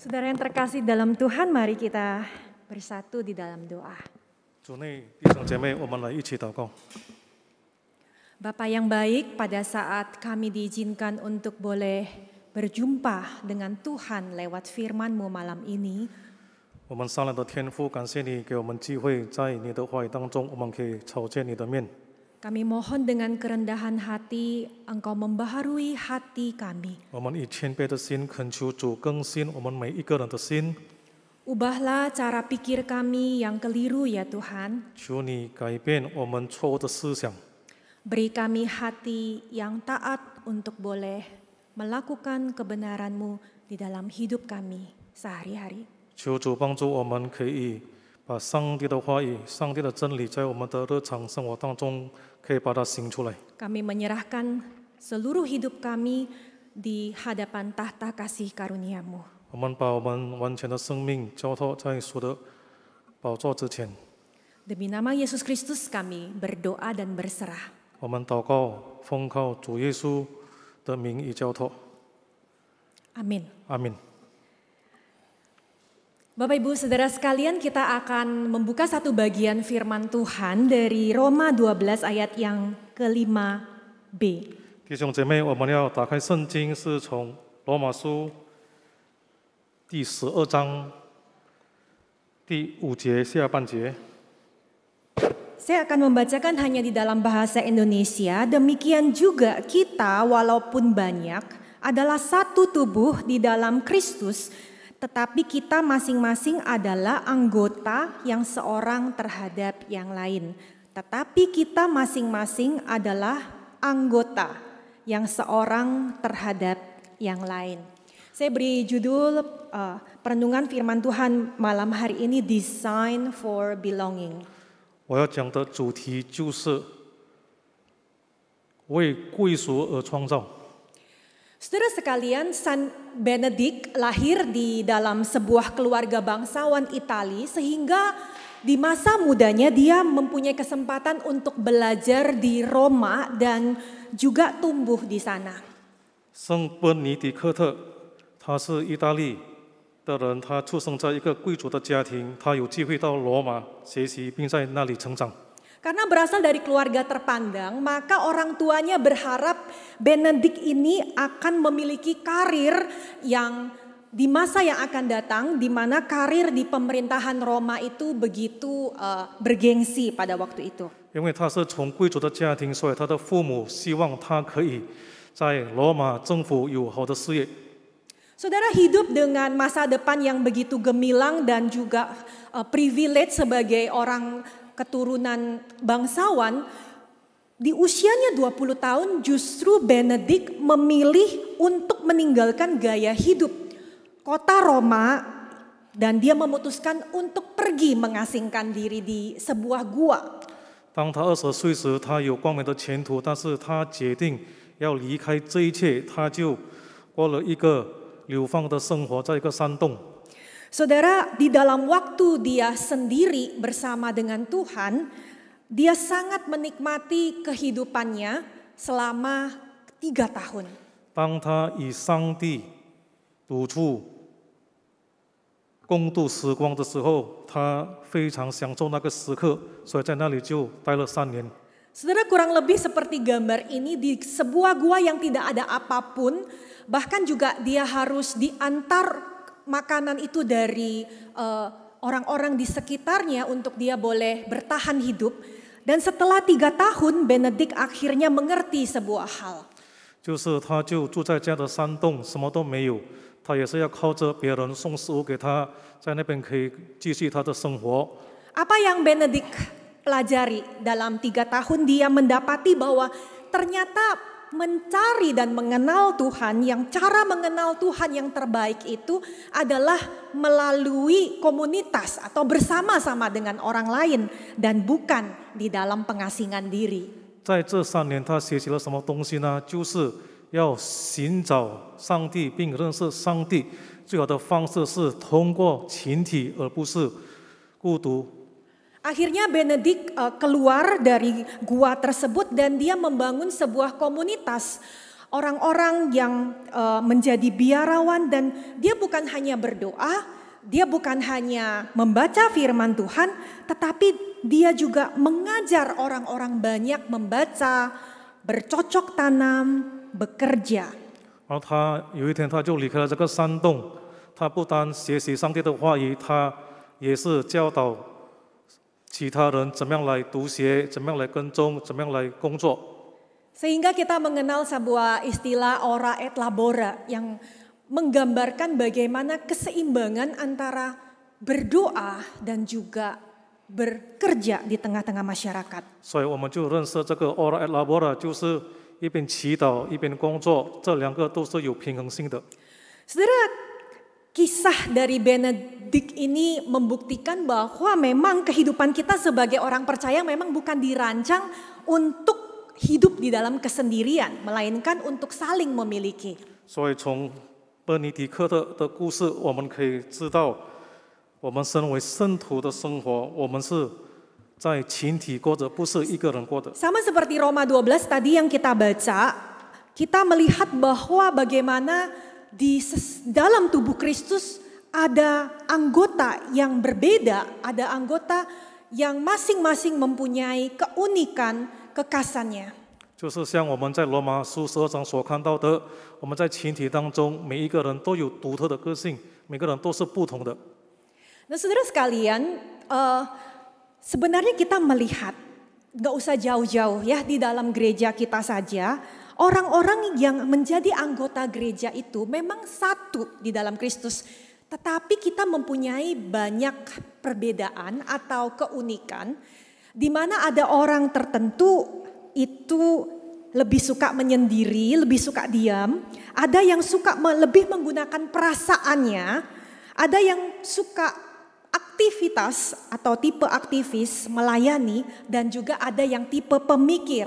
Saudara yang terkasih dalam Tuhan, mari kita bersatu di dalam doa. Bapak yang baik, pada saat kami diizinkan untuk boleh berjumpa dengan Tuhan lewat firman-Mu malam ini, 我们上来的天父，感谢你给我们机会，在你的话语当中，我们可以瞅见你的面。kami mohon dengan kerendahan hati, Engkau membaharui hati kami. Ubahlah cara pikir kami yang keliru ya Tuhan. Beri kami hati yang taat untuk boleh melakukan kebenaran-Mu di dalam hidup kami sehari-hari. Kami kami menyerahkan seluruh hidup kami di hadapan tahta kasih karuniamu. Demi nama Yesus Kristus kami berdoa dan berserah. Amin. Amin. Bapak Ibu Saudara sekalian kita akan membuka satu bagian firman Tuhan dari Roma 12 ayat yang kelima B. 弟兄姐妹，我们要打开圣经，是从罗马书第十二章第五节下半节。Saya akan membacakan hanya di dalam bahasa Indonesia. Demikian juga kita, walaupun banyak, adalah satu tubuh di dalam Kristus tetapi kita masing-masing adalah anggota yang seorang terhadap yang lain. Tetapi kita masing-masing adalah anggota yang seorang terhadap yang lain. Saya beri judul uh, perenungan firman Tuhan malam hari ini Design for Belonging. 我要讲的主题就是为贵属而创造。Saudara sekalian, San Benedict lahir di dalam sebuah keluarga bangsawan Itali sehingga di masa mudanya dia mempunyai kesempatan untuk belajar di Roma dan juga tumbuh di sana. San Benedict 他是意大利的人，他出生在一个贵族的家庭，他有机会到罗马学习，并在那里成长。karena berasal dari keluarga terpandang, maka orang tuanya berharap Benedik ini akan memiliki karir yang di masa yang akan datang di mana karir di pemerintahan Roma itu begitu uh, bergengsi pada waktu itu. Saudara hidup dengan masa depan yang begitu gemilang dan juga uh, privilege sebagai orang keturunan bangsawan, di usianya 20 tahun justru Benedict memilih untuk meninggalkan gaya hidup kota Roma dan dia memutuskan untuk pergi mengasingkan diri di sebuah gua. 当他二十岁时，他有光明的前途，但是他决定要离开这一切，他就过了一个流放的生活，在一个山洞。Saudara, di dalam waktu dia sendiri bersama dengan Tuhan, dia sangat menikmati kehidupannya selama tiga tahun. Saudara kurang lebih seperti gambar ini di sebuah gua yang tidak ada apapun, bahkan juga dia harus diantar makanan itu dari eh, orang-orang di sekitarnya untuk dia boleh bertahan hidup. Dan setelah tiga tahun, Benedict akhirnya mengerti sebuah hal. apa yang Benedict pelajari dalam tiga tahun dia mendapati bahwa ternyata mencari dan mengenal Tuhan, yang cara mengenal Tuhan yang terbaik itu adalah melalui komunitas atau bersama-sama dengan orang lain dan bukan di dalam pengasingan diri. 在这三年，他学习了什么东西呢？就是要寻找上帝并认识上帝。最好的方式是通过群体，而不是孤独 Akhirnya Benedik eh, keluar dari gua tersebut dan dia membangun sebuah komunitas orang-orang yang eh, menjadi biarawan dan dia bukan hanya berdoa, dia bukan hanya membaca firman Tuhan, tetapi dia juga mengajar orang-orang banyak membaca, bercocok tanam, bekerja. 而他有一天他就离开了这个山洞，他不单学习上帝的话语，他也是教导其他人怎么样来读写，怎么样来跟踪，怎么样来工作。Sehingga kita mengenal sebuah istilah ora et labora yang menggambarkan bagaimana keseimbangan antara berdoa dan juga bekerja di tengah-tengah masyarakat. istilah ora et labora 就是一边祈祷一边工作，这两个都是有平衡性的。Saudara, kisah dari Benedict ini membuktikan bahwa memang kehidupan kita sebagai orang percaya memang bukan dirancang untuk hidup di dalam kesendirian, melainkan untuk saling memiliki. Sama seperti Roma 12 tadi yang kita baca, kita melihat bahwa bagaimana di dalam tubuh Kristus ada anggota yang berbeda, ada anggota yang masing-masing mempunyai keunikan kekasannya. 就是像我们在罗马书十二章所看到的，我们在群体当中每一个人都有独特的个性，每个人都是不同的。Nah, saudara sekalian, uh, sebenarnya kita melihat nggak usah jauh-jauh ya di dalam gereja kita saja orang-orang yang menjadi anggota gereja itu memang satu di dalam Kristus. Tetapi kita mempunyai banyak perbedaan atau keunikan di mana ada orang tertentu itu lebih suka menyendiri, lebih suka diam, ada yang suka lebih menggunakan perasaannya, ada yang suka aktivitas atau tipe aktivis melayani dan juga ada yang tipe pemikir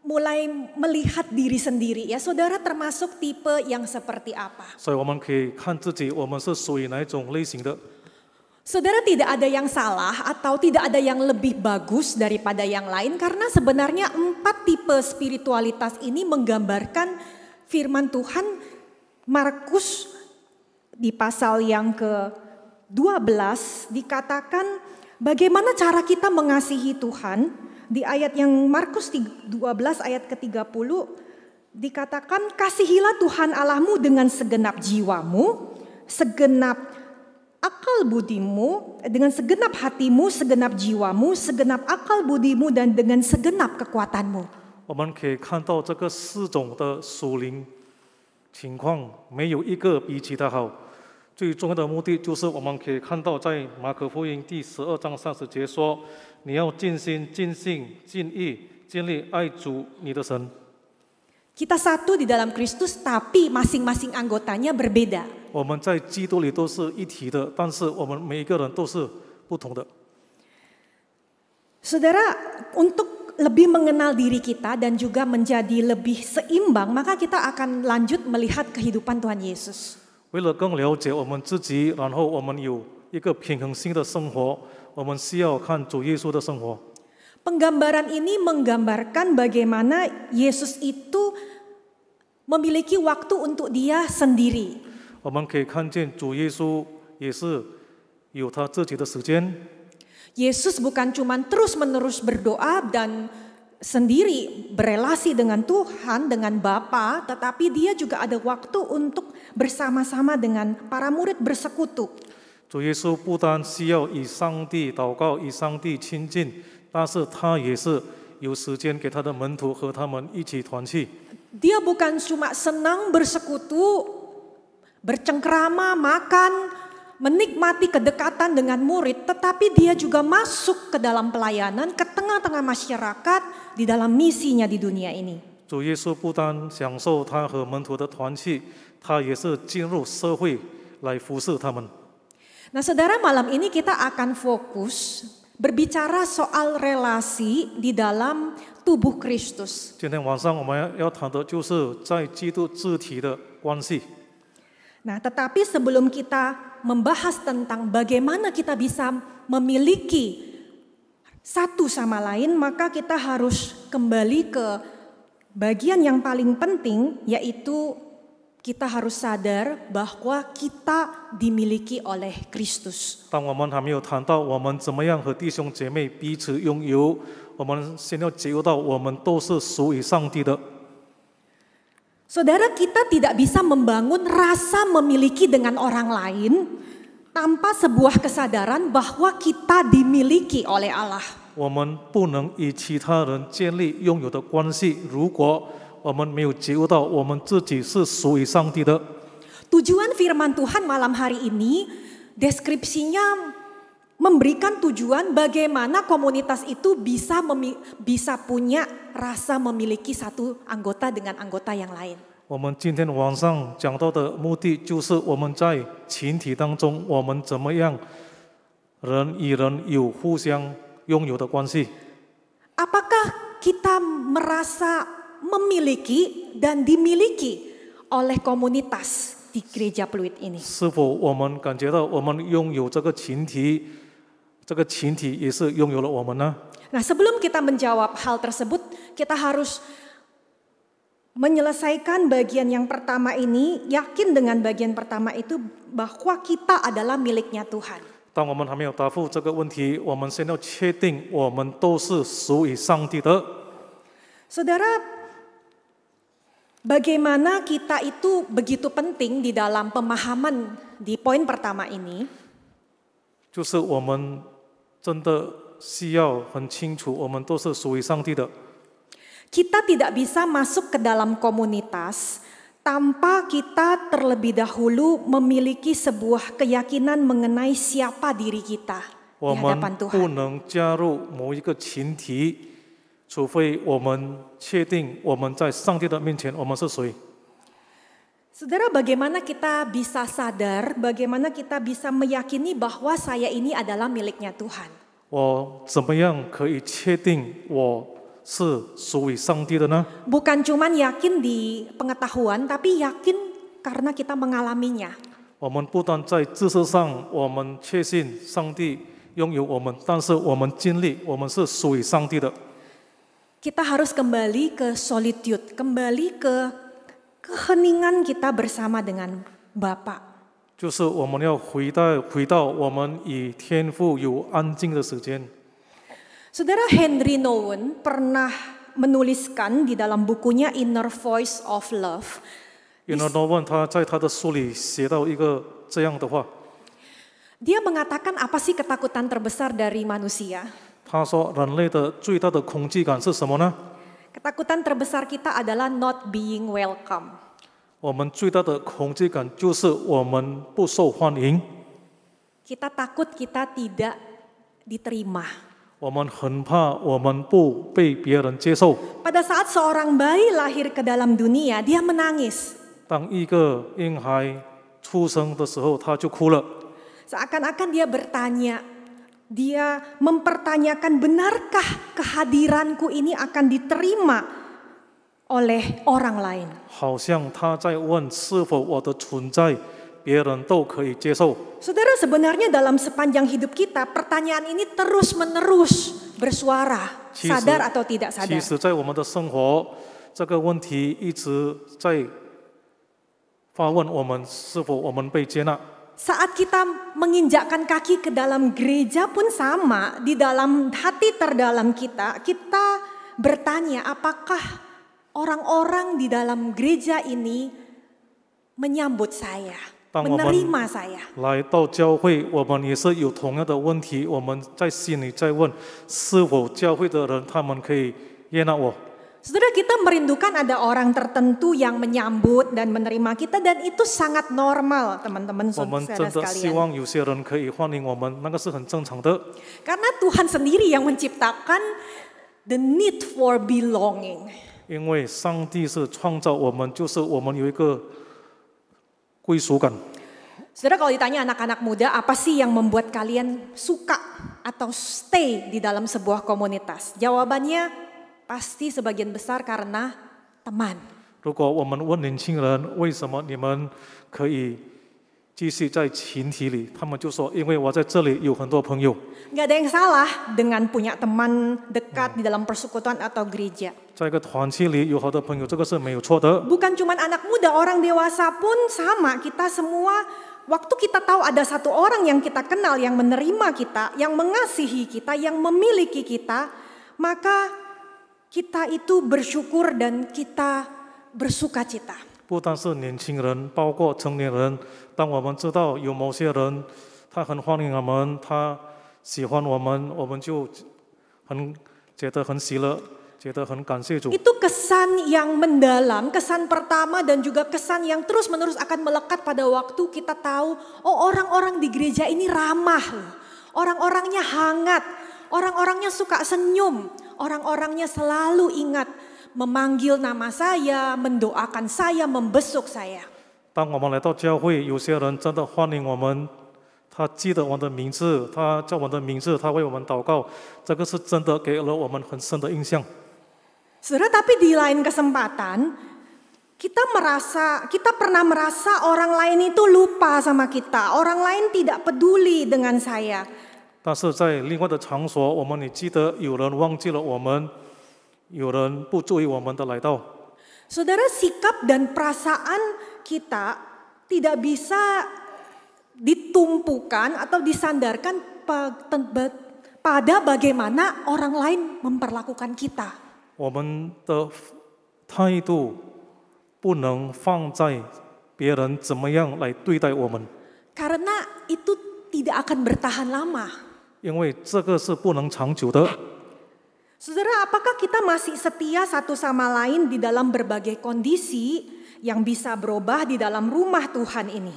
mulai melihat diri sendiri ya saudara termasuk tipe yang seperti apa Saudara tidak ada yang salah atau tidak ada yang lebih bagus daripada yang lain karena sebenarnya empat tipe spiritualitas ini menggambarkan firman Tuhan Markus di pasal yang ke-12 dikatakan bagaimana cara kita mengasihi Tuhan di ayat yang Markus 12 ayat ke-30 dikatakan kasihilah Tuhan Allahmu dengan segenap jiwamu, segenap akal budimu, dengan segenap hatimu, segenap jiwamu, segenap akal budimu dan dengan segenap kekuatanmu. 我们可以看到这个四种的属灵情况没有一个比其他好。最重要的目的就是我们可以看到，在马可福音第十二章三十节说。你要尽心、尽性、尽意、尽力爱主你的神。Kita satu di dalam Kristus, tapi masing-masing anggotanya berbeda. 我们在基督里都是一体的，但是我们每一个人都是不同的。Saudara, untuk lebih mengenal diri kita dan juga menjadi lebih seimbang, maka kita akan lanjut melihat kehidupan Tuhan Yesus. 为了更了解我们自己，然后我们有一个平衡性的生活，我们需要看主耶稣的生活。Penggambaran ini menggambarkan bagaimana Yesus itu memiliki waktu untuk dia sendiri. Yesus bukan cuma terus-menerus berdoa dan sendiri berelasi dengan Tuhan, dengan Bapa, tetapi dia juga ada waktu untuk bersama-sama dengan para murid bersekutu. 主耶稣不单需要以上帝祷告、以上帝亲近，但是他也是有时间给他的门徒和他们一起团契。他不单是喜欢，，，，，，，，，，，，，，，，，，，，，，，，，，，，，，，，，，，，，，，，，，，，，，，，，，，，，，，，，，，，，，，，，，，，，，，，，，，，，，，，，，，，，，，，，，，，，，，，，，，，，，，，，，，，，，，，，，，，，，，，，，，，，，，，，，，，，，，，，，，，，，，，，，，，，，，，，，，，，，，，，，，，，，，，，，，，，，，，，，，，，，，，，，，，，，，，，，，，，，，，，，，，，，，，，，，，，，，，，，，，Nah saudara malam ini kita akan fokus berbicara soal relasi di dalam tubuh Kristus. Nah tetapi sebelum kita membahas tentang bagaimana kita bisa memiliki satu sama lain maka kita harus kembali ke bagian yang paling penting yaitu kita harus sadar bahwa kita dimiliki oleh Kristus. Saudara, kita tidak bisa membangun rasa memiliki dengan orang lain tanpa sebuah kesadaran bahwa kita dimiliki oleh Allah. 我们不能与其他人建立拥有的关系，如果 Tujuan firman Tuhan malam hari ini deskripsinya memberikan tujuan bagaimana komunitas itu bisa bisa punya rasa memiliki satu anggota dengan anggota yang lain. 我们今天晚上讲到的目的就是我们在群体当中，我们怎么样人与人有互相拥有的关系。Apakah kita merasa memiliki dan dimiliki oleh komunitas di gereja Pluit ini. Nah, sebelum kita menjawab hal tersebut, kita harus menyelesaikan bagian yang pertama ini, yakin dengan bagian pertama itu bahwa kita adalah miliknya Tuhan. 当我们还没有答复这个问题，我们先要确定我们都是属于上帝的。Saudara, Bagaimana kita itu begitu penting di dalam pemahaman di poin pertama ini? Kita tidak bisa masuk ke dalam komunitas tanpa kita terlebih dahulu memiliki sebuah keyakinan mengenai siapa diri kita di hadapan Tuhan. 除非我们确定我们在上帝的面前我们是谁。Saudara, bagaimana kita bisa sadar, bagaimana kita bisa meyakini bahwa saya ini adalah miliknya Tuhan? 我怎么样可以确定我是属于上帝的呢？Bukan cuma yakin di pengetahuan, tapi yakin karena kita mengalaminya. 我们不但在知识上，我们确信上帝拥有我们，但是我们经历，我们是属于上帝的。kita harus kembali ke solitude, kembali ke keheningan kita bersama dengan Bapa. 就是我们要回到回到我们与天父有安静的时间。Saudara Henry Nowen pernah menuliskan di dalam bukunya Inner Voice of Love. Inner Nowen 他在他的书里写到一个这样的话。Dia mengatakan apa sih ketakutan terbesar dari manusia? Ketakutan terbesar kita adalah not being welcome. Kita takut kita tidak diterima. Pada saat seorang bayi lahir ke dalam dunia, dia menangis. akan dia bertanya, dia mempertanyakan benarkah kehadiranku ini akan diterima oleh orang lain. Saudara sebenarnya dalam sepanjang hidup kita pertanyaan ini terus menerus bersuara, sadar atau tidak sadar. Saat kita menginjakkan kaki ke dalam gereja pun sama, di dalam hati terdalam kita, kita bertanya apakah orang-orang di dalam gereja ini menyambut saya, menerima saya. Kita Saudara kita merindukan ada orang tertentu yang menyambut dan menerima kita dan itu sangat normal teman-teman saudara sekalian. Karena Tuhan sendiri yang menciptakan the need for belonging. 因为上帝是创造我们，就是我们有一个归属感。Saudara kalau ditanya anak-anak muda apa sih yang membuat kalian suka atau stay di dalam sebuah komunitas? Jawabannya Pasti sebagian besar karena teman. 如果我们问年轻人为什么你们可以继续在群体里，他们就说因为我在这里有很多朋友。Gak ada yang salah dengan punya teman dekat di dalam persekutuan atau gereja. Bukan cuma anak muda, orang dewasa pun sama. Kita semua waktu kita tahu ada satu orang yang kita kenal yang menerima kita, yang mengasihi kita, yang memiliki kita, maka kita itu bersyukur dan kita bersuka cita. 不单是年轻人，包括成年人。当我们知道有某些人，他很欢迎我们，他喜欢我们，我们就很觉得很喜乐，觉得很感谢主。Itu kesan yang mendalam, kesan pertama dan juga kesan yang terus-menerus akan melekat pada waktu kita tahu, oh orang-orang di gereja ini ramah, orang-orangnya hangat, orang-orangnya suka senyum, orang-orangnya selalu ingat memanggil nama saya, mendoakan saya, membesuk saya. 当我们来到教会，有些人真的欢迎我们，他记得我们的名字，他叫我们的名字，他为我们祷告，这个是真的给了我们很深的印象。Saudara, tapi di lain kesempatan kita merasa kita pernah merasa orang lain itu lupa sama kita, orang lain tidak peduli dengan saya. 但是在另外的场所，我们也记得有人忘记了我们，有人不注意我们的来到。Saudara sikap dan perasaan kita tidak bisa ditumpukan atau disandarkan pada bagaimana orang lain memperlakukan kita. 我们的态度不能放在别人怎么样来对待我们。Karena itu tidak akan bertahan lama. 因为这个是不能长久的。Saudara, apakah kita masih setia satu sama lain di dalam berbagai kondisi yang bisa berubah di dalam rumah Tuhan ini?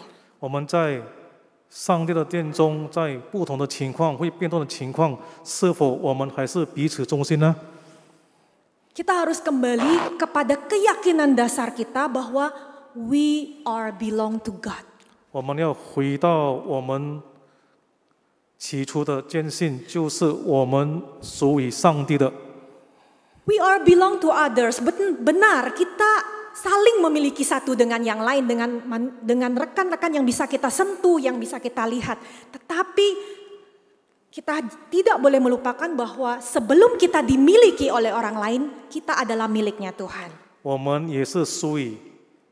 Kita harus kembali kepada keyakinan dasar kita bahwa we are belong to God. 起初的坚信就是我们属于上帝的。We belong to kita saling memiliki satu dengan yang lain, dengan dengan rekan-rekan yang bisa kita sentuh, yang bisa kita lihat. Tetapi kita tidak boleh melupakan bahwa sebelum kita dimiliki oleh orang lain, kita adalah miliknya Tuhan. 我们也是属于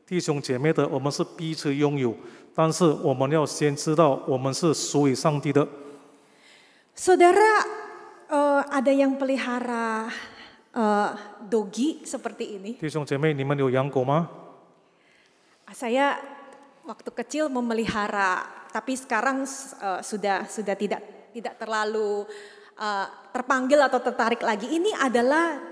弟兄姐妹的，我们是彼此拥有，但是我们要先知道我们是属于上帝的。Saudara uh, ada yang pelihara uh, dogi seperti ini? Saya waktu kecil memelihara, tapi sekarang uh, sudah sudah tidak tidak terlalu uh, terpanggil atau tertarik lagi. Ini adalah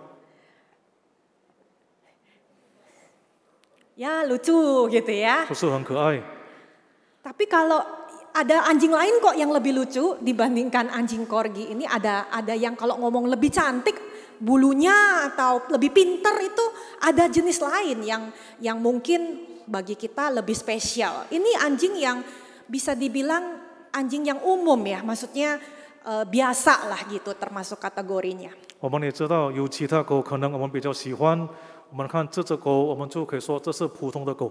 ya lucu gitu ya. Tapi kalau ada anjing lain kok yang lebih lucu dibandingkan anjing korgi ini ada ada yang kalau ngomong lebih cantik bulunya atau lebih pinter itu ada jenis lain yang yang mungkin bagi kita lebih spesial. Ini anjing yang bisa dibilang anjing yang umum ya, maksudnya uh, biasa lah gitu termasuk kategorinya. 我们也知道有其他狗，可能我们比较喜欢。我们看这只狗，我们就可以说这是普通的狗。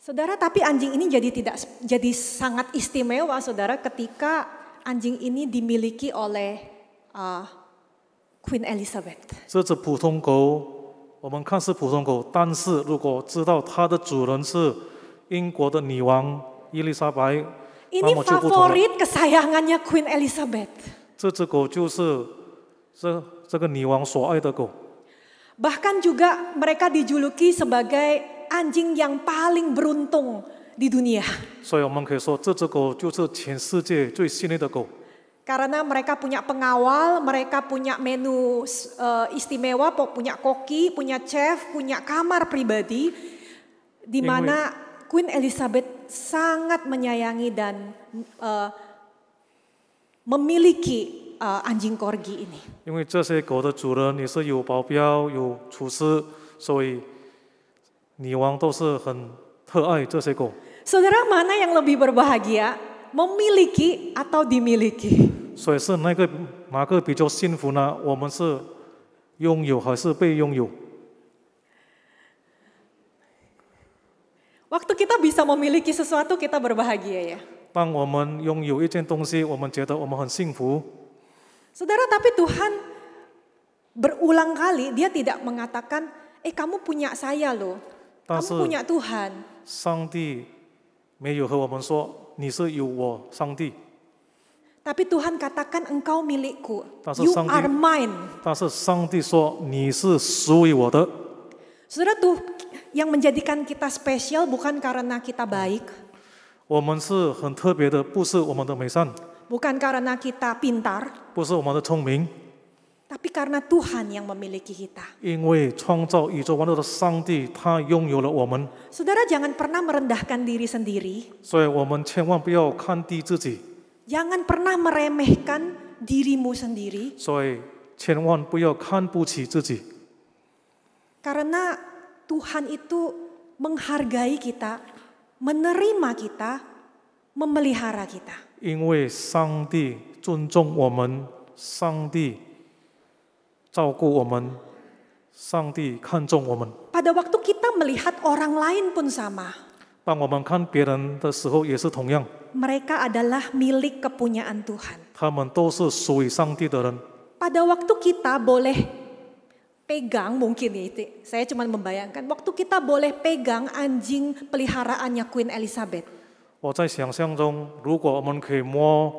Saudara，tapi anjing ini jadi tidak jadi sangat istimewa saudara ketika anjing ini dimiliki oleh Queen Elizabeth. 这只普通狗，我们看似普通狗，但是如果知道它的主人是英国的女王伊丽莎白，那么就不同。i kesayangannya Queen Elizabeth. 这只狗就是这这个女王所爱的狗。Bahkan juga mereka dijuluki sebagai anjing yang paling beruntung di dunia. Karena mereka punya pengawal, mereka punya menu eh, istimewa, punya koki, punya chef, punya kamar pribadi, di mana Queen Elizabeth sangat menyayangi dan uh, memiliki uh, anjing korgi ini. Saudara mana yang lebih berbahagia memiliki atau dimiliki? Waktu kita bisa memiliki sesuatu, kita berbahagia ya. 当我们拥有一件东西，我们觉得我们很幸福。Saudara, tapi Tuhan berulang kali dia tidak mengatakan, eh kamu punya saya loh, kamu punya Tuhan. Tapi Tuhan katakan engkau milikku. You are mine. Saudara tuh yang menjadikan kita spesial bukan karena kita baik. 我们是很特别的，不是我们的美善。Bukan karena kita pintar. Tapi karena Tuhan yang memiliki kita. Saudara jangan pernah merendahkan diri sendiri. Jangan pernah meremehkan dirimu sendiri. Karena Tuhan itu menghargai kita, menerima kita, memelihara kita. 因为上帝尊重我们，上帝照顾我们，上帝看重我们。Pada waktu kita melihat orang lain pun sama. adalah milik kepunyaan Tuhan. waktu kita boleh pegang mungkin ya itu. Saya cuma membayangkan waktu kita boleh pegang anjing peliharaannya Queen Elizabeth. 我在想象中，如果我们可以摸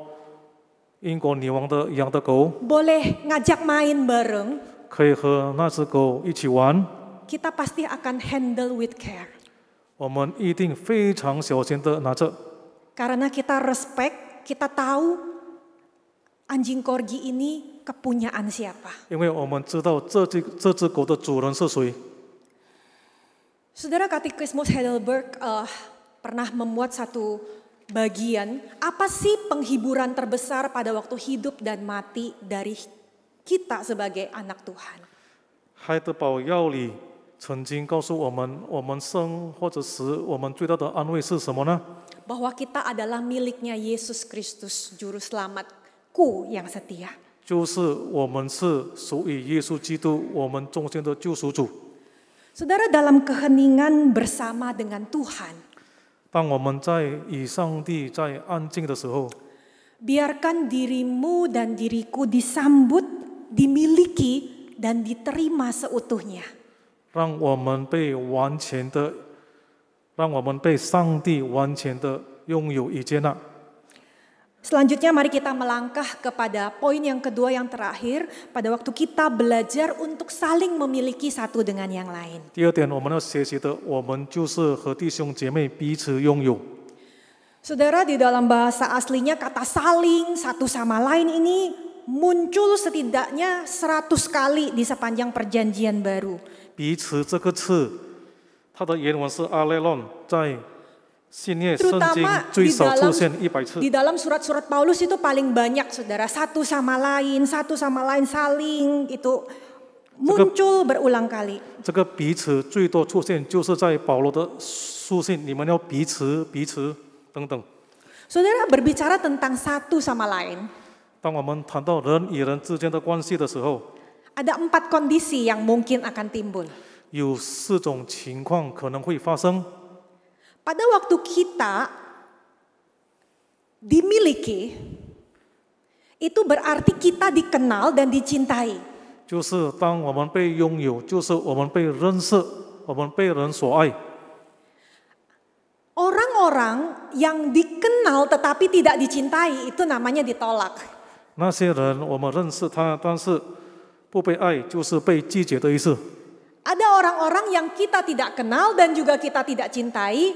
英国女王的养的狗，boleh ngajak main bareng，可以和那只狗一起玩，kita pasti akan handle with care，我们一定非常小心的拿着，karena kita respect，kita tahu anjing corgi ini kepunyaan siapa，因为我们知道这只这只狗的主人是谁。Saudara Katekismus Heidelberg，呃。Uh, pernah memuat satu bagian, apa sih penghiburan terbesar pada waktu hidup dan mati dari kita sebagai anak Tuhan? Hai 曾经告诉我们，我们生或者死，我们最大的安慰是什么呢？bahwa kita adalah miliknya Yesus Kristus, Juru Selamatku yang setia. dalam keheningan bersama dengan Tuhan. 当我们在与上帝在安静的时候，biarkan dirimu dan diriku disambut, dimiliki dan diterima seutuhnya，让我们被完全的，让我们被上帝完全的拥有与接纳。Selanjutnya mari kita melangkah kepada poin yang kedua yang terakhir pada waktu kita belajar untuk saling memiliki satu dengan yang lain. Saudara di dalam bahasa aslinya kata saling satu sama lain ini muncul setidaknya 100 kali di sepanjang perjanjian baru. 彼此这个字，它的原文是阿勒隆，在 terutama di dalam di dalam surat-surat Paulus itu paling banyak saudara satu sama lain satu sama lain saling itu muncul berulang kali. Saudara berbicara tentang satu sama lain. ada empat kondisi yang mungkin akan timbul. 有四种情况可能会发生。pada waktu kita dimiliki, itu berarti kita dikenal dan dicintai. orang orang yang dikenal tetapi tidak dicintai itu namanya ditolak. Ada orang orang-orang yang kita tidak kenal dan juga kita tidak cintai,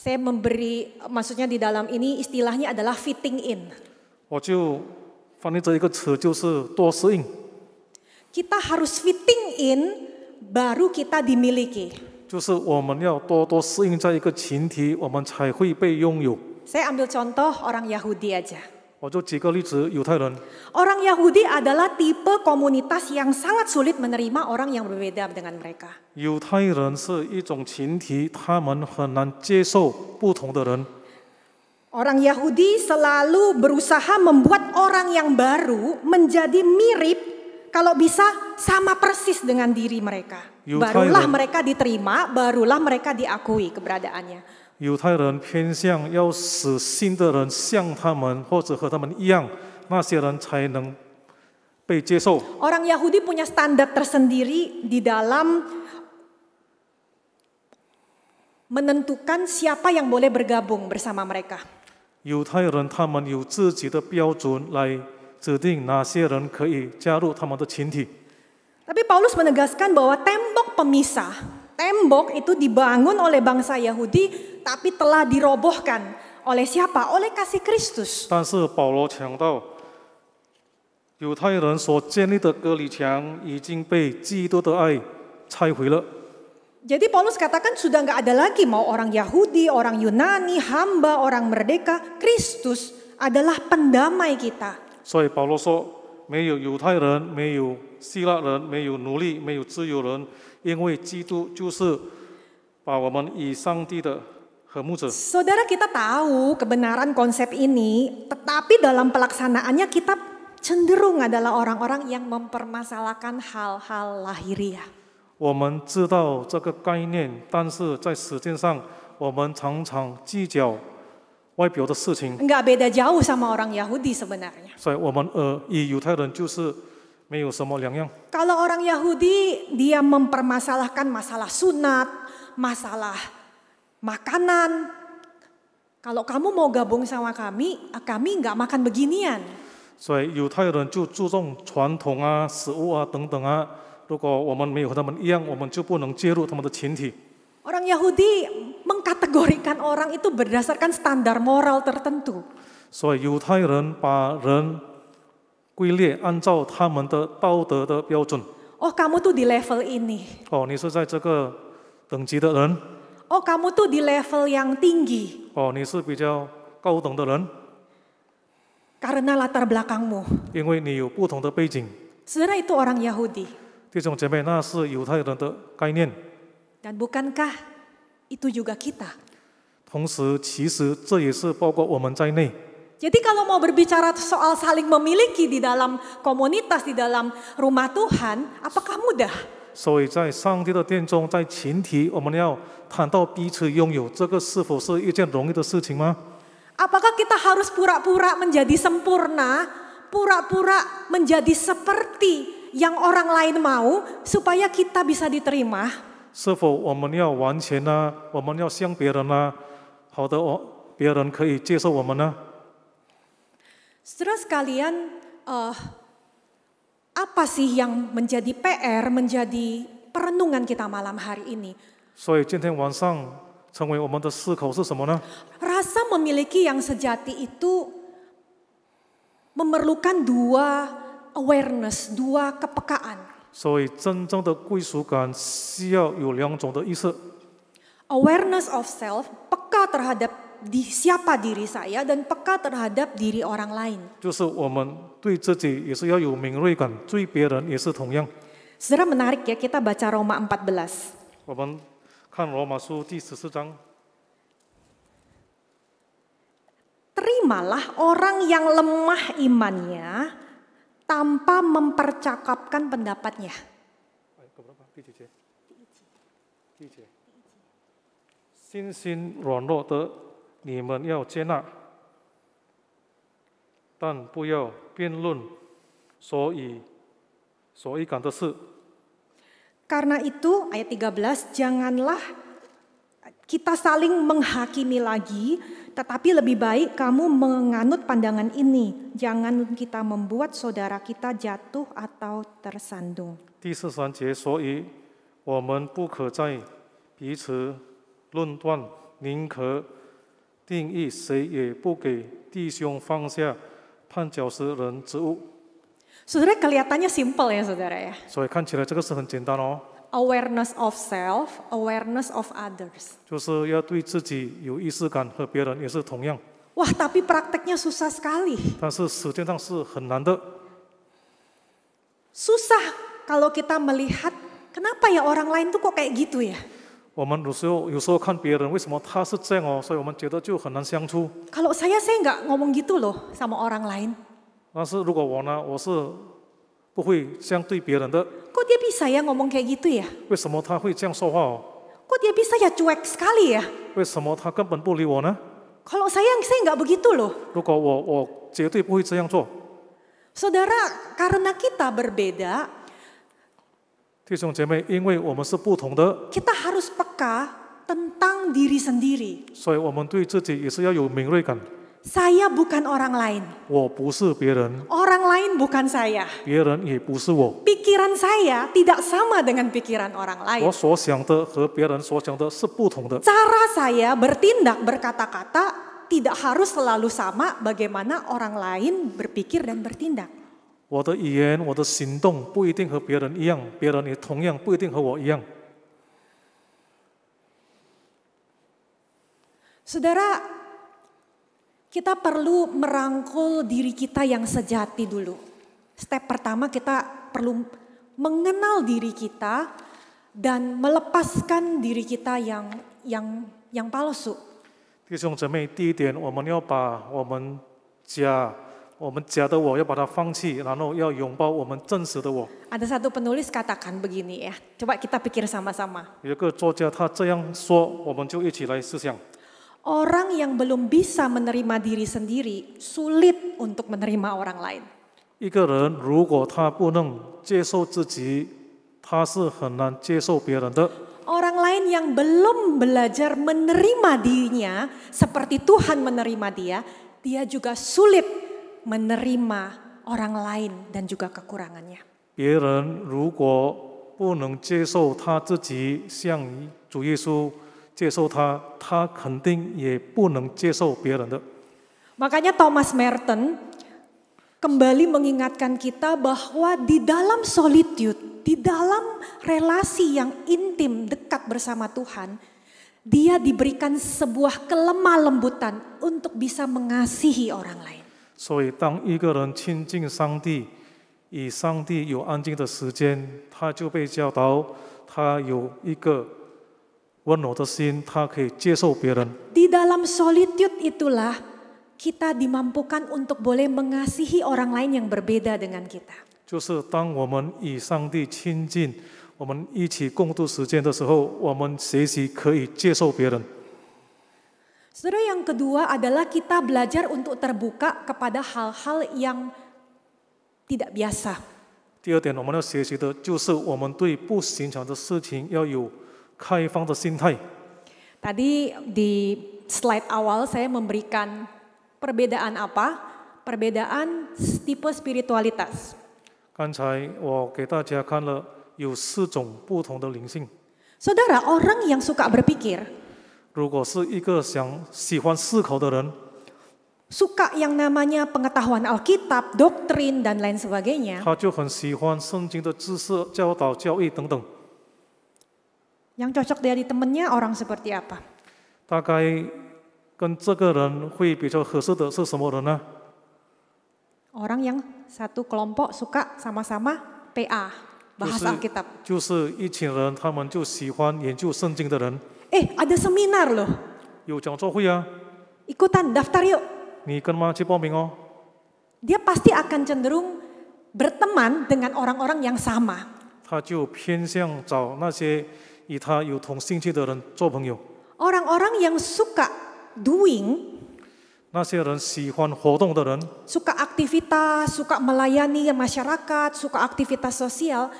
Saya memberi maksudnya di dalam ini istilahnya adalah fitting in. Kita harus fitting in baru kita dimiliki. 就是我们要多多适应在一个群体，我们才会被拥有。Saya ambil contoh orang Yahudi aja. Orang Yahudi adalah tipe komunitas yang sangat sulit menerima orang yang berbeda dengan mereka. Orang Yahudi selalu berusaha membuat orang yang baru menjadi mirip kalau bisa sama persis dengan diri mereka. Barulah mereka diterima, barulah mereka diakui keberadaannya. 犹太人偏向要使新的人像他们或者和他们一样，那些人才能被接受。Orang Yahudi punya standar tersendiri di dalam menentukan siapa yang boleh bergabung bersama mereka。犹太人他们有自己的标准来指定哪些人可以加入他们的群体。Tapi Paulus menegaskan bahwa tembok pemisah。Tembok itu dibangun oleh bangsa Yahudi tapi telah dirobohkan oleh siapa? Oleh kasih Kristus. Jadi Paulus katakan sudah nggak ada lagi mau orang Yahudi, orang Yunani, hamba, orang merdeka, Kristus adalah pendamai kita. 所以保罗说，没有犹太人，没有希腊人，没有奴隶，没有自由人。因为基督就是把我们与上帝的和睦者。Saudara Saudara kita tahu kebenaran konsep ini, tetapi dalam pelaksanaannya kita cenderung adalah orang-orang yang mempermasalahkan hal-hal lahiriah. 我们知道这个概念，但是在实践上，我们常常计较外表的事情。Enggak beda jauh sama orang Yahudi kalau orang Yahudi, dia mempermasalahkan masalah sunat, masalah makanan. Kalau kamu mau gabung sama kami, kami nggak makan beginian. 所以犹太人就注重传统啊、食物啊等等啊。如果我们没有和他们一样，我们就不能介入他们的群体。Orang Yahudi mengkategorikan orang itu berdasarkan standar moral tertentu. 所以犹太人把人位列按照他们的道德的标准。哦，kamu tu di level ini。哦，你是在这个等级的人。哦，kamu tu di level yang tinggi。哦，你是比较高等的人。Karena latar belakangmu。因为你有不同的背景。s e b e a r a itu orang Yahudi。弟兄姐妹，那是犹太人的概念。Dan bukankah itu juga kita? 同时，其实这也是包括我们在内。Jadi kalau mau berbicara soal saling memiliki di dalam komunitas, di dalam rumah Tuhan, apakah mudah? Apakah kita harus pura-pura menjadi sempurna, pura-pura menjadi seperti yang orang lain mau supaya kita bisa diterima? 是否我们要完全呢？我们要像别人呢？好的，我别人可以接受我们呢？setelah sekalian, uh, apa sih yang menjadi PR, menjadi perenungan kita malam hari ini? Rasa memiliki yang sejati itu memerlukan dua awareness, dua kepekaan. Awareness of self, peka terhadap di siapa diri saya dan peka terhadap diri orang lain. Saudara menarik ya kita baca Roma 14. Terimalah orang yang lemah imannya tanpa mempercakapkan pendapatnya. Keberapa? 信心软弱的你们要接纳，但不要辩论。所以，所以感的是。Karena itu ayat 13 janganlah kita saling menghakimi lagi, tetapi lebih baik kamu menganut pandangan ini. Jangan kita membuat saudara kita jatuh atau tersandung. 第四三节，所以我们不可再彼此论断，宁可。定义谁也不给弟兄放下绊脚石人职务。Saudara kelihatannya simple ya saudara ya. 所以看起来这个是很简单哦。Awareness of self, awareness of others. 就是要对自己有意识感，和别人也是同样。Wah tapi prakteknya susah sekali. 但是实践上是很难的。Susah kalau kita melihat kenapa ya orang lain tuh kok kayak gitu ya. 我们有时候有时候看别人，为什么他是这样哦，所以我们觉得就很难相处。Kalau saya saya nggak ngomong gitu loh sama orang lain. 但是如果我呢，我是不会这样对别人的。Kok dia bisa ya ngomong kayak gitu ya? 为什么他会这样说话哦？Kok dia bisa ya cuek sekali ya? saya saya nggak begitu loh. 如果我我绝对不会这样做。Saudara, karena kita berbeda, 弟兄姐妹，因为我们是不同的，kita harus peka tentang diri sendiri。所以我们对自己也是要有敏锐感。Saya bukan orang lain。我不是别人。Orang lain bukan saya。别人也不是我。Pikiran saya tidak sama dengan pikiran orang lain。我所想的和别人所想的是不同的。Cara saya bertindak berkata-kata tidak harus selalu sama bagaimana orang lain berpikir dan bertindak. 我的语言、我的行动不一定和别人一样，别人也同样不一定和我一样。Saudara, kita perlu merangkul diri kita yang sejati dulu. Step pertama kita perlu mengenal diri kita dan melepaskan diri kita yang yang yang palsu. 弟兄姊妹，第一点，我们要把我们家我们假的我要把它放弃，然后要拥抱我们真实的我。Ada satu penulis katakan begini ya. Coba kita pikir sama-sama. 有个作家他这样说，我们就一起来思想。Orang yang belum bisa menerima diri sendiri sulit untuk menerima orang lain. 一个人如果他不能接受自己，他是很难接受别人的。orang lain yang belum belajar menerima dirinya seperti Tuhan menerima dia, dia juga sulit menerima orang lain dan juga kekurangannya. Makanya Thomas Merton kembali mengingatkan kita bahwa di dalam solitude, di dalam relasi yang intim dekat bersama Tuhan, dia diberikan sebuah kelemah lembutan untuk bisa mengasihi orang lain. 所以，当一个人亲近上帝，与上帝有安静的时间，他就被教导，他有一个温柔的心，他可以接受别人。Di dalam solitude itulah kita dimampukan untuk boleh mengasihi orang lain yang b e r b e d a dengan kita。就是当我们与上帝亲近，我们一起共度时间的时候，我们学习可以接受别人。Saudara yang kedua adalah kita belajar untuk terbuka kepada hal-hal yang tidak biasa. 第二点，我们要学习的就是我们对不寻常的事情要有开放的心态。Tadi di slide awal saya memberikan perbedaan apa? Perbedaan tipe spiritualitas. 刚才我给大家看了有四种不同的灵性。Saudara, orang yang suka berpikir 如果是一个想喜欢思考的人，suka yang namanya pengetahuan Alkitab, doktrin dan lain sebagainya，他就很喜欢圣经的知识、教导、教育等等。Yang cocok dari temennya orang seperti apa？大概跟这个人会比较合适的是什么人呢？Orang yang satu kelompok suka sama-sama PA bahasa Alkitab，就是一群人，他们就喜欢研究圣经的人。Eh, ada seminar loh. Yuk, jangan ya. Ikutan, daftar yuk. Nih kan mau oh. Dia pasti akan cenderung berteman dengan orang-orang yang sama. orang orang yang suka doing suka aktivitas, suka melayani masyarakat, suka aktivitas sosial,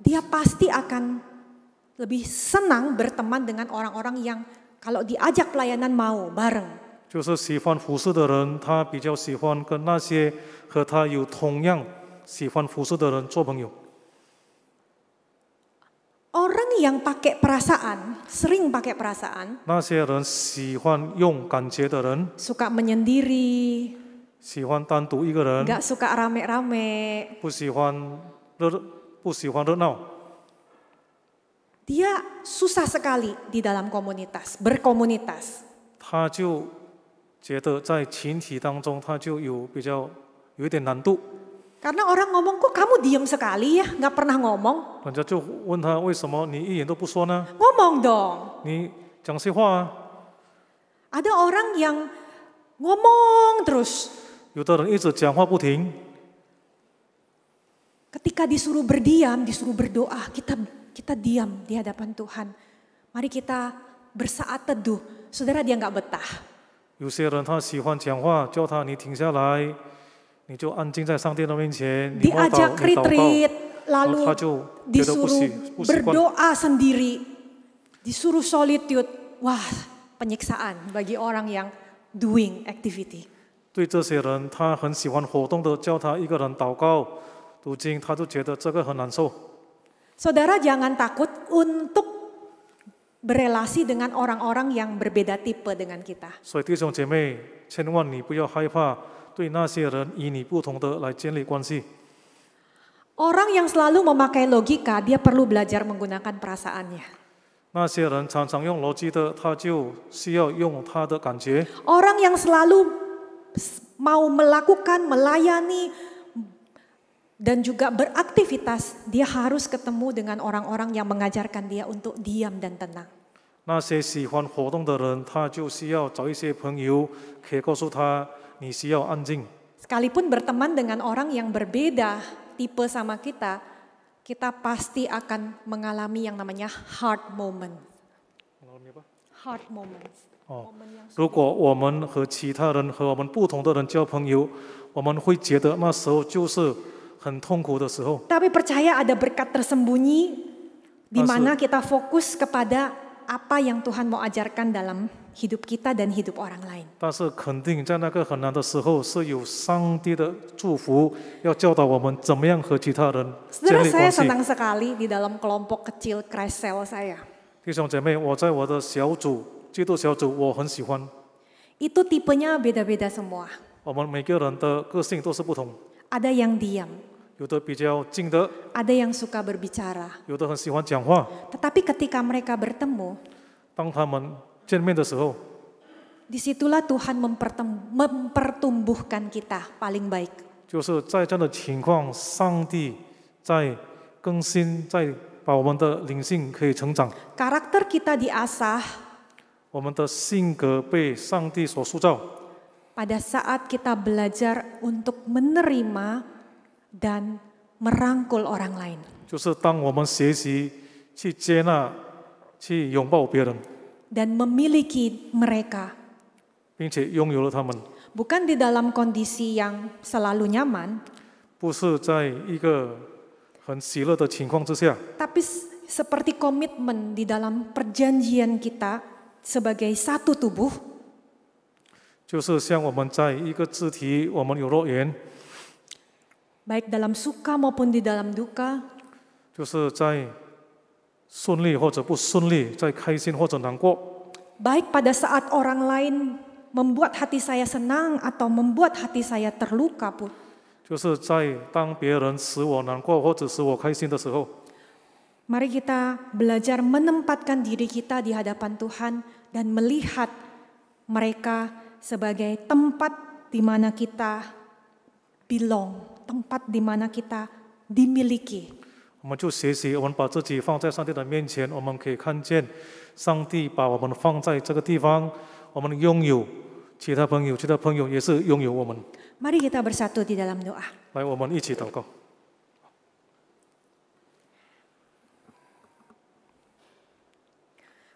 dia pasti akan lebih senang berteman dengan orang-orang yang kalau diajak pelayanan mau bareng. 就是喜欢服侍的人，他比较喜欢跟那些和他有同样喜欢服侍的人做朋友。Orang yang pakai perasaan, sering pakai perasaan. 那些人喜欢用感觉的人。Suka menyendiri. 喜欢单独一个人。Gak suka rame-rame. 不喜欢热，不喜欢热闹。dia susah sekali di dalam komunitas, berkomunitas. Karena orang ngomong kok kamu diem sekali ya, nggak pernah ngomong. Ngomong dong. Ada orang yang ngomong terus. Ketika disuruh berdiam, disuruh berdoa, kita kita diam di hadapan Tuhan. Mari kita bersaat teduh. Saudara dia nggak betah. Diajak retreat, lalu disuruh berdoa sendiri, disuruh solitude. Wah, penyiksaan bagi orang yang doing activity. 对这些人，他很喜欢活动的，叫他一个人祷告、读经，他就觉得这个很难受。Saudara jangan takut untuk berelasi dengan orang-orang yang berbeda tipe dengan kita. Orang yang selalu memakai logika, dia perlu belajar menggunakan perasaannya. 那些人常常用逻辑的，他就需要用他的感觉。Orang yang selalu mau melakukan, melayani, dan juga beraktivitas, dia harus ketemu dengan orang-orang yang mengajarkan dia untuk diam dan tenang. sekalipun berteman dengan orang yang berbeda tipe sama kita, kita pasti akan mengalami yang namanya hard moment. Mengalami apa? Hard oh. moment. 哦，如果我们和其他人和我们不同的人交朋友，我们会觉得那时候就是。很痛苦的时候。Tapi percaya ada berkat tersembunyi di mana kita fokus kepada apa yang Tuhan mau ajarkan dalam hidup kita dan hidup orang lain. 但是肯定在那个很难的时候，是有上帝的祝福，要教导我们怎么样和其他人建立关系。saya senang sekali di dalam kelompok kecil Christ Cell saya。弟兄姐妹，我在我的小组基督小组我很喜欢。Itu tipenya beda-beda semua. yang diam ada yang suka berbicara. Tetapi ketika mereka bertemu, disitulah Tuhan mempertumbuhkan kita paling baik. Karakter kita diasah. Pada saat kita belajar untuk menerima dan merangkul orang lain. Dan memiliki mereka. Bukan di dalam kondisi yang selalu nyaman. Tapi seperti komitmen di dalam perjanjian kita sebagai satu tubuh baik dalam suka maupun di dalam duka. Baik pada saat orang lain membuat hati saya senang atau membuat hati saya terluka pun. Mari kita belajar menempatkan diri kita di hadapan Tuhan dan melihat mereka sebagai tempat di mana kita belong tempat di mana kita dimiliki. Mari kita bersatu di dalam doa.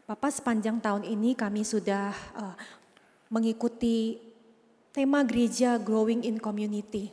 Bapak sepanjang tahun ini kami sudah uh, mengikuti tema gereja Growing in Community.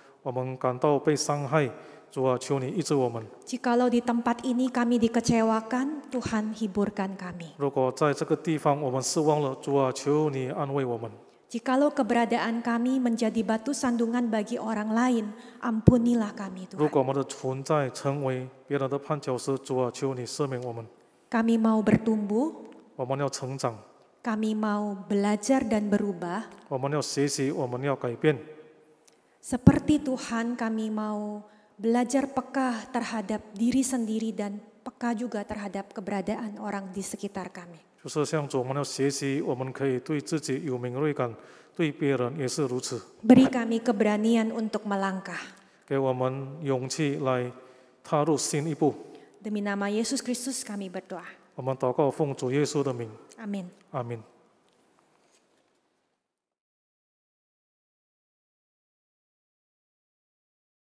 我们感到被伤害。主啊，求你医治我们。Jikalau di tempat ini kami dikecewakan, Tuhan hiburkan kami. keberadaan kami menjadi batu sandungan bagi orang lain, ampunilah kami Tuhan. mau bertumbuh. mau belajar dan berubah. Seperti Tuhan kami mau belajar peka terhadap diri sendiri dan peka juga terhadap keberadaan orang di sekitar kami. Beri kami keberanian untuk melangkah. 给我们勇气来踏入新一步。Demi nama Yesus Kristus kami berdoa. Amin.